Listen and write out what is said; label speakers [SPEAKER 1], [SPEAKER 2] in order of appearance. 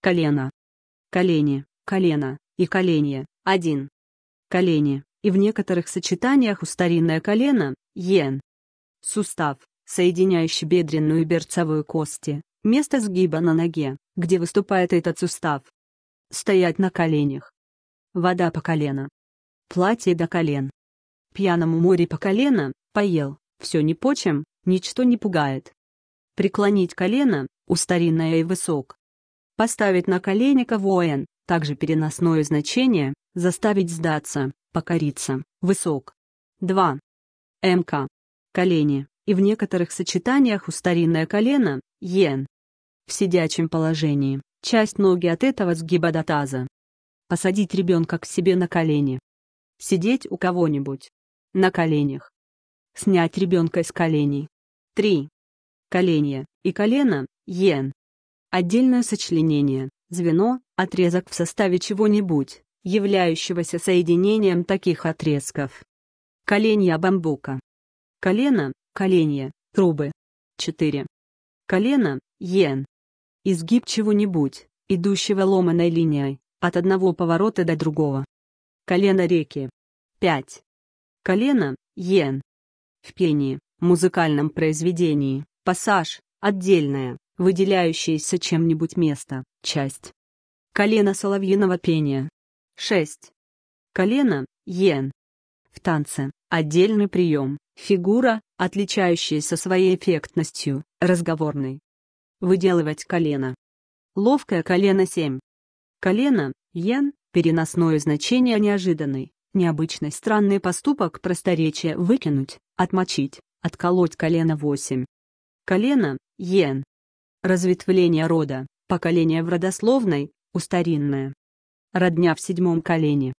[SPEAKER 1] колено, колени, колено и коленье, один. Колени, и в некоторых сочетаниях у старинное колено, йен. Сустав, соединяющий бедренную и берцовую кости, место сгиба на ноге, где выступает этот сустав. Стоять на коленях. Вода по колено. Платье до колен. Пьяному море по колено, поел, все не почем, ничто не пугает. Преклонить колено, у старинное и высок, поставить на колени воин, также переносное значение, заставить сдаться, покориться, высок. 2. МК. Колени, и в некоторых сочетаниях у старинное колено, йен. В сидячем положении, часть ноги от этого сгиба до таза. Посадить ребенка к себе на колени. Сидеть у кого-нибудь. На коленях. Снять ребенка с коленей. 3. Коленя и колено, йен, Отдельное сочленение – звено, отрезок в составе чего-нибудь, являющегося соединением таких отрезков. Коленья бамбука. Колено, коленья, трубы. 4. Колено, йен. Изгиб чего-нибудь, идущего ломаной линией, от одного поворота до другого. Колено реки. 5. Колено, йен. В пении, музыкальном произведении, пассаж, отдельное, выделяющееся чем-нибудь место, часть. Колено соловьиного пения. 6. Колено, йен. В танце – отдельный прием, фигура, отличающаяся своей эффектностью, разговорной. Выделывать колено. Ловкое колено 7. Колено, йен, переносное значение неожиданный, необычный странный поступок просторечия выкинуть, отмочить, отколоть колено 8. Колено, йен, Разветвление рода, поколение в родословной, у Родня в седьмом колене.